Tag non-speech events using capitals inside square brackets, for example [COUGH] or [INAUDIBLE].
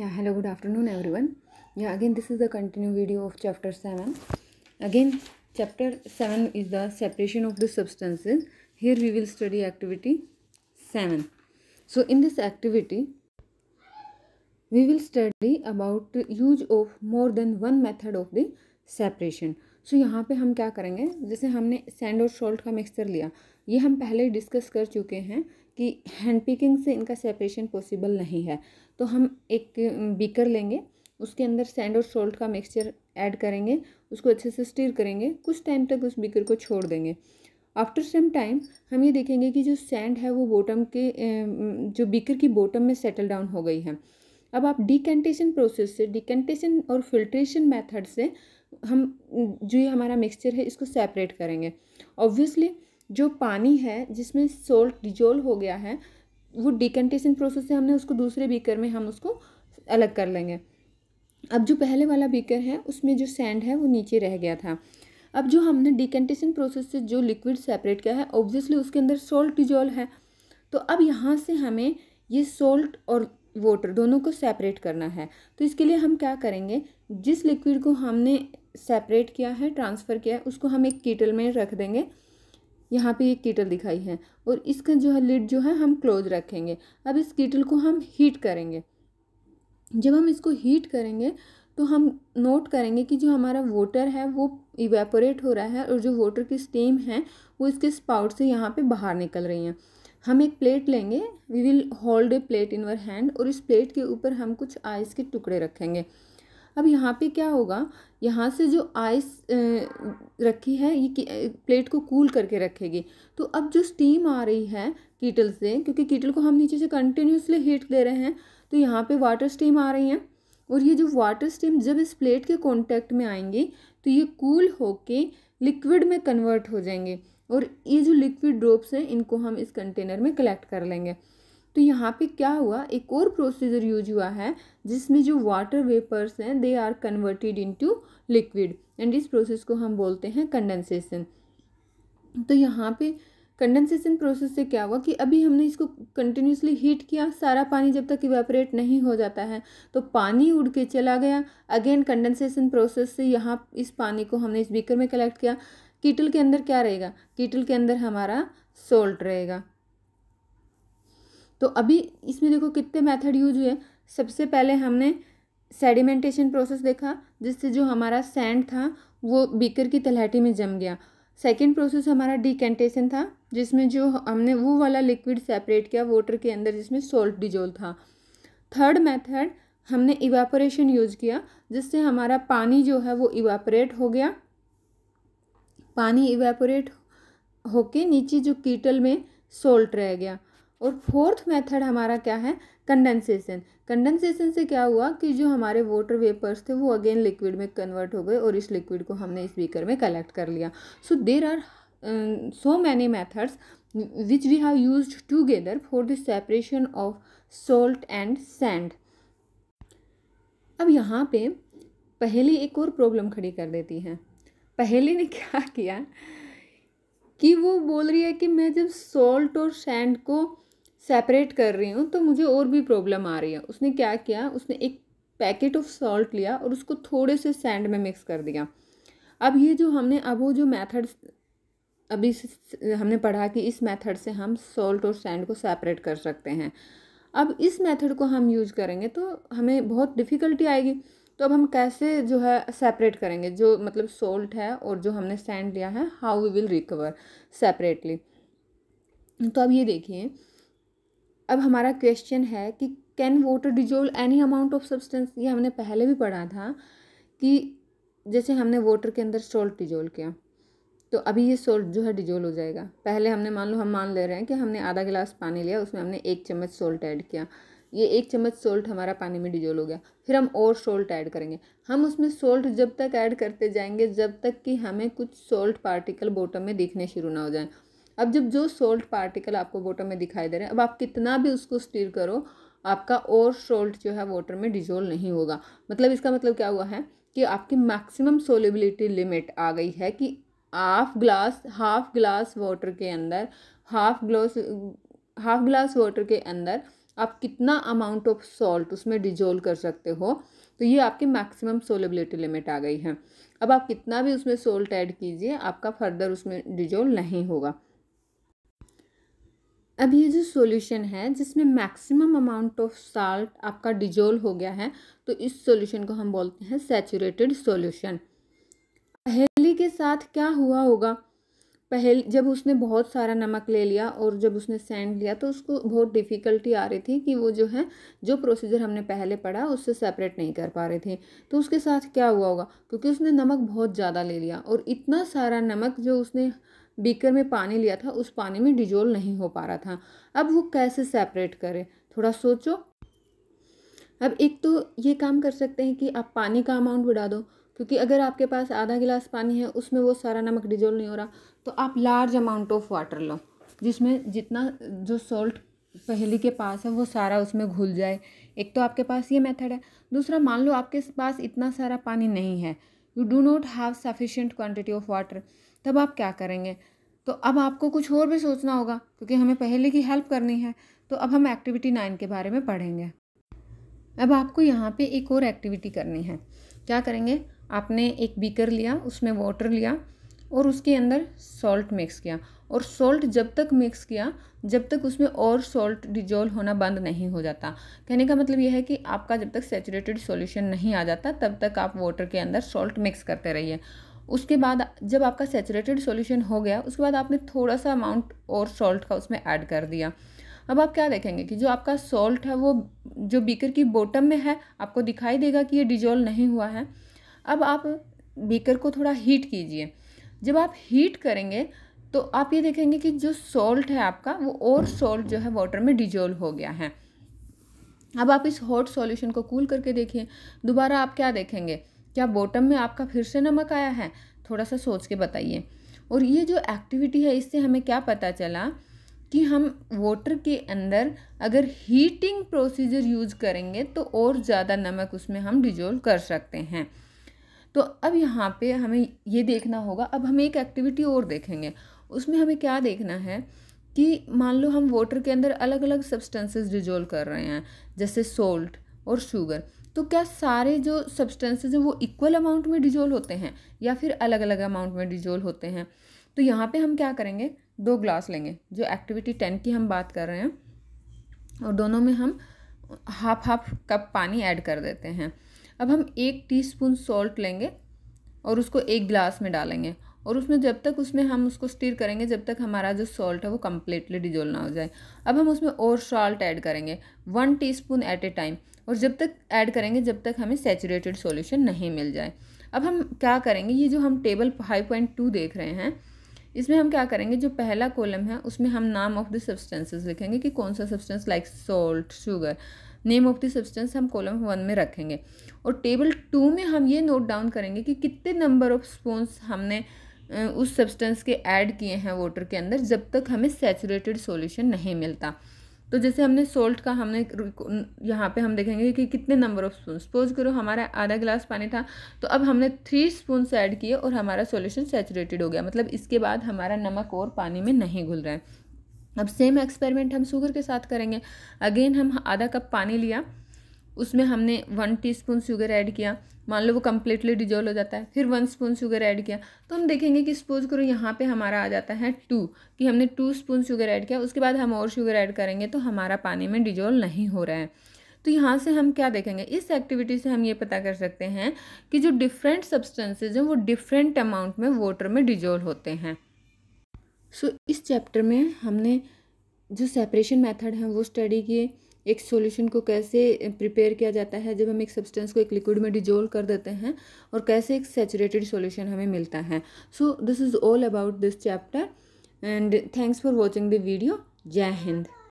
yeah hello good afternoon everyone yeah again this is the continue video of chapter 7 again chapter 7 is the separation of the substances here we will study activity 7 so in this activity we will study about use of more than one method of the separation so so, यहाँ पे हम क्या करेंगे जैसे हमने sand और salt का mixture लिया ये हम पहले डिस्कस कर चुके हैं कि हैंड पिकिंग से इनका सेपरेशन पॉसिबल नहीं है तो हम एक बीकर लेंगे उसके अंदर सैंड और सॉल्ट का मिक्सचर ऐड करेंगे उसको अच्छे से स्टीर करेंगे कुछ टाइम तक उस बीकर को छोड़ देंगे आफ्टर सम टाइम हम ये देखेंगे कि जो सैंड है वो बॉटम के जो बीकर की बॉटम में सेटल डाउन हो गई है अब आप डिकेंटेशन प्रोसेस से डिकेंटेशन और फिल्ट्रेशन मेथड से हम जो ये हमारा मिक्सचर है इसको सेपरेट करेंगे ऑब्वियसली जो पानी है जिसमें सोल्ट डिजोल हो गया है वो डिकन्टेशन प्रोसेस से हमने उसको दूसरे बीकर में हम उसको अलग कर लेंगे अब जो पहले वाला बीकर है उसमें जो सैंड है वो नीचे रह गया था अब जो हमने डिकन्टेशन प्रोसेस से जो लिक्विड सेपरेट किया है ऑब्वियसली उसके अंदर सोल्ट डिजोल है तो अब यहाँ से हमें ये सोल्ट और वाटर दोनों को सेपरेट करना है तो इसके लिए हम क्या करेंगे जिस लिक्विड को हमने सेपरेट किया है ट्रांसफ़र किया है उसको हम एक कीटल में रख देंगे यहाँ पे एक कीटल दिखाई है और इसका जो है लिड जो है हम क्लोज रखेंगे अब इस कीटल को हम हीट करेंगे जब हम इसको हीट करेंगे तो हम नोट करेंगे कि जो हमारा वाटर है वो इवेपोरेट हो रहा है और जो वाटर की स्टीम है वो इसके स्पाउट से यहाँ पे बाहर निकल रही हैं हम एक प्लेट लेंगे we will hold a plate in our hand और इस प्लेट के ऊपर हम कुछ आइस के टुकड़े रखेंगे अब यहाँ पे क्या होगा यहाँ से जो आइस रखी है ये प्लेट को कूल करके रखेगी तो अब जो स्टीम आ रही है कीटल से क्योंकि कीटल को हम नीचे से कंटिन्यूसली हीट दे रहे हैं तो यहाँ पे वाटर स्टीम आ रही है और ये जो वाटर स्टीम जब इस प्लेट के कॉन्टैक्ट में आएंगी तो ये कूल होके लिक्विड में कन्वर्ट हो जाएंगे और ये जो लिक्विड ड्रॉप्स हैं इनको हम इस कंटेनर में कलेक्ट कर लेंगे तो यहाँ पे क्या हुआ एक और प्रोसीजर यूज हुआ है जिसमें जो वाटर वेपर्स हैं they are converted into liquid and इस प्रोसेस को हम बोलते हैं कंडेंसेशन तो यहाँ पे कंडेंसेशन प्रोसेस से क्या हुआ कि अभी हमने इसको कंटिन्यूसली हीट किया सारा पानी जब तक इवेपरेट नहीं हो जाता है तो पानी उड़ के चला गया अगेन कंडेंसेशन प्रोसेस से यहाँ इस पानी को हमने इस बीकर में कलेक्ट किया कीटल के अंदर क्या रहेगा कीटल के अंदर हमारा सोल्ट रहेगा तो अभी इसमें देखो कितने मेथड यूज हुए सबसे पहले हमने सेडिमेंटेशन प्रोसेस देखा जिससे जो हमारा सैंड था वो बीकर की तलहटी में जम गया सेकेंड प्रोसेस हमारा डिकेंटेशन था जिसमें जो हमने वो वाला लिक्विड सेपरेट किया वाटर के अंदर जिसमें सोल्ट डिजोल था थर्ड मेथड हमने इवापोरेशन यूज किया जिससे हमारा पानी जो है वो इवापोरेट हो गया पानी इवेपोरेट होके नीचे जो कीटल में सोल्ट रह गया और फोर्थ मेथड हमारा क्या है कंडेंसेशन कंडेंसेशन से क्या हुआ कि जो हमारे वाटर वेपर्स थे वो अगेन लिक्विड में कन्वर्ट हो गए और इस लिक्विड को हमने इस बीकर में कलेक्ट कर लिया so there are so many methods which we have use together for the separation of salt and sand अब यहाँ पे पहली एक और प्रॉब्लम खड़ी कर देती है पहली ने [LAUGHS] क्या किया कि वो बोल रही है कि मैं जब सॉल्ट और सैंड को सेपरेट कर रही हूँ तो मुझे और भी प्रॉब्लम आ रही है उसने क्या किया उसने एक पैकेट ऑफ सॉल्ट लिया और उसको थोड़े से सैंड में मिक्स कर दिया अब ये जो हमने अब वो जो मेथड अभी हमने पढ़ा कि इस मेथड से हम सॉल्ट और सैंड को सेपरेट कर सकते हैं अब इस मेथड को हम यूज करेंगे तो हमें बहुत डिफ़िकल्टी आएगी तो अब हम कैसे जो है सेपरेट करेंगे जो मतलब सॉल्ट है और जो हमने सैंड लिया है how we will recover separately तो अब ये देखिए अब हमारा क्वेश्चन है कि can water dissolve any amount of substance ये हमने पहले भी पढ़ा था कि जैसे हमने वाटर के अंदर सोल्ट डिजोल्व किया तो अभी ये सोल्ट जो है डिजोल्व हो जाएगा पहले हमने मान लो हम मान ले रहे हैं कि हमने आधा गिलास पानी लिया उसमें हमने एक चम्मच सोल्ट ऐड किया ये एक चम्मच सोल्ट हमारा पानी में डिजोल हो गया फिर हम और सोल्ट ऐड करेंगे हम उसमें सोल्ट जब तक ऐड करते जाएंगे जब तक कि हमें कुछ सोल्ट पार्टिकल बॉटम में दिखने शुरू ना हो जाए अब जब जो सोल्ट पार्टिकल आपको वोटर में दिखाई दे रहे हैं अब आप कितना भी उसको स्टीर करो आपका और सोल्ट जो है वाटर में डिजोल्व नहीं होगा मतलब इसका मतलब क्या हुआ है कि आपकी मैक्सिमम सोलिबिलिटी लिमिट आ गई है कि half glass half glass water के अंदर half glass half glass water के अंदर आप कितना अमाउंट ऑफ सॉल्ट उसमें डिजोल्व कर सकते हो तो ये आपकी मैक्सिमम सोलिबिलिटी लिमिट आ गई है अब आप कितना भी उसमें सोल्ट ऐड कीजिए आपका फर्दर उसमें डिजोल्व नहीं होगा अब ये जो सॉल्यूशन है जिसमें मैक्सिमम अमाउंट ऑफ साल्ट आपका डिजोल्व हो गया है तो इस सॉल्यूशन को हम बोलते हैं सैचुरेटेड सॉल्यूशन पहली के साथ क्या हुआ होगा पहल जब उसने बहुत सारा नमक ले लिया और जब उसने सैंड लिया तो उसको बहुत डिफ़िकल्टी आ रही थी कि वो जो है जो प्रोसीजर हमने पहले पढ़ा उससे सेपरेट नहीं कर पा रहे थे तो उसके साथ क्या हुआ होगा क्योंकि उसने नमक बहुत ज़्यादा ले लिया और इतना सारा नमक जो उसने बीकर में पानी लिया था उस पानी में डिजोल नहीं हो पा रहा था अब वो कैसे सेपरेट करें थोड़ा सोचो अब एक तो ये काम कर सकते हैं कि आप पानी का अमाउंट बढ़ा दो क्योंकि अगर आपके पास आधा गिलास पानी है उसमें वो सारा नमक डिजोल नहीं हो रहा तो आप लार्ज अमाउंट ऑफ वाटर लो जिसमें जितना जो सॉल्ट पहली के पास है वो सारा उसमें घुल जाए एक तो आपके पास ये मेथड है दूसरा मान लो आपके पास इतना सारा पानी नहीं है you do not have sufficient quantity of water तब आप क्या करेंगे तो अब आपको कुछ और भी सोचना होगा क्योंकि हमें पहले की हेल्प करनी है तो अब हम एक्टिविटी नाइन के बारे में पढ़ेंगे अब आपको यहाँ पे एक और एक्टिविटी करनी है क्या करेंगे आपने एक बीकर लिया उसमें वाटर लिया और उसके अंदर सॉल्ट मिक्स किया और सॉल्ट जब तक मिक्स किया जब तक उसमें और सॉल्ट डिजोल्व होना बंद नहीं हो जाता कहने का मतलब यह है कि आपका जब तक सेचुरेटेड सॉल्यूशन नहीं आ जाता तब तक आप वाटर के अंदर सॉल्ट मिक्स करते रहिए उसके बाद जब आपका सेचुरेटेड सॉल्यूशन हो गया उसके बाद आपने थोड़ा सा अमाउंट और सॉल्ट का उसमें ऐड कर दिया अब आप क्या देखेंगे कि जो आपका सॉल्ट है वो जो बीकर की बॉटम में है आपको दिखाई देगा कि ये डिजोल्व नहीं हुआ है अब आप बीकर को थोड़ा हीट कीजिए जब आप हीट करेंगे तो आप ये देखेंगे कि जो सॉल्ट है आपका वो और सॉल्ट जो है वाटर में डिजोल्व हो गया है अब आप इस हॉट सॉल्यूशन को कूल करके देखिए दोबारा आप क्या देखेंगे क्या बॉटम में आपका फिर से नमक आया है थोड़ा सा सोच के बताइए और ये जो एक्टिविटी है इससे हमें क्या पता चला कि हम वाटर के अंदर अगर हीटिंग प्रोसीजर यूज़ करेंगे तो और ज़्यादा नमक उसमें हम डिजोल्व कर सकते हैं तो अब यहाँ पे हमें ये देखना होगा अब हम एक एक्टिविटी और देखेंगे उसमें हमें क्या देखना है कि मान लो हम वाटर के अंदर अलग अलग सब्सटेंसेस डिजोल्व कर रहे हैं जैसे सोल्ट और शुगर तो क्या सारे जो सब्सटेंसेज हैं वो इक्वल अमाउंट में डिजोल्व होते हैं या फिर अलग अलग अमाउंट में डिजोल्व होते हैं तो यहाँ पे हम क्या करेंगे दो ग्लास लेंगे जो एक्टिविटी टेन की हम बात कर रहे हैं और दोनों में हम हाफ हाफ कप पानी ऐड कर देते हैं अब हम एक टीस्पून सॉल्ट लेंगे और उसको एक ग्लास में डालेंगे और उसमें जब तक उसमें हम उसको स्टीर करेंगे जब तक हमारा जो सॉल्ट है वो कम्प्लीटली डिजोल ना हो जाए अब हम उसमें और सॉल्ट ऐड करेंगे one teaspoon at a time और जब तक ऐड करेंगे जब तक हमें सेचुरेटेड सोल्यूशन नहीं मिल जाए अब हम क्या करेंगे ये जो हम टेबल फाइव पॉइंट टू देख रहे हैं इसमें हम क्या करेंगे जो पहला कॉलम है उसमें हम नाम ऑफ द सब्सटेंसेस लिखेंगे कि कौन सा substance like salt sugar name of the substance हम कॉलम वन में रखेंगे और टेबल टू में हम ये नोट डाउन करेंगे कि कितने नंबर ऑफ स्पून्स हमने उस सब्सटेंस के ऐड किए हैं वाटर के अंदर जब तक हमें सेचुरेटेड सॉल्यूशन नहीं मिलता तो जैसे हमने सोल्ट का हमने यहाँ पे हम देखेंगे कि कितने नंबर ऑफ स्पून सपोज करो हमारा आधा गिलास पानी था तो अब हमने थ्री स्पून ऐड किए और हमारा सॉल्यूशन सेचुरेटेड हो गया मतलब इसके बाद हमारा नमक और पानी में नहीं घुल रहा है अब सेम एक्सपेरिमेंट हम शुगर के साथ करेंगे अगेन हम आधा कप पानी लिया उसमें हमने one teaspoon sugar add किया मान लो वो कम्प्लीटली डिजोल्व हो जाता है फिर वन स्पून शुगर ऐड किया तो हम देखेंगे कि सपोज करो यहाँ पे हमारा आ जाता है टू कि हमने टू स्पून शुगर ऐड किया उसके बाद हम और शुगर ऐड करेंगे तो हमारा पानी में डिजोल्व नहीं हो रहा है तो यहाँ से हम क्या देखेंगे इस एक्टिविटी से हम ये पता कर सकते हैं कि जो डिफरेंट सब्सटेंसेज हैं वो डिफरेंट अमाउंट में वाटर में डिजोल्व होते हैं सो so, इस चैप्टर में हमने जो सेपरेशन मेथड है वो स्टडी किए एक सॉल्यूशन को कैसे प्रिपेयर किया जाता है जब हम एक सब्सटेंस को एक लिक्विड में डिजोल्व कर देते हैं और कैसे एक सेचुरेटेड सॉल्यूशन हमें मिलता है so this is all about this chapter and thanks for watching the video जय हिंद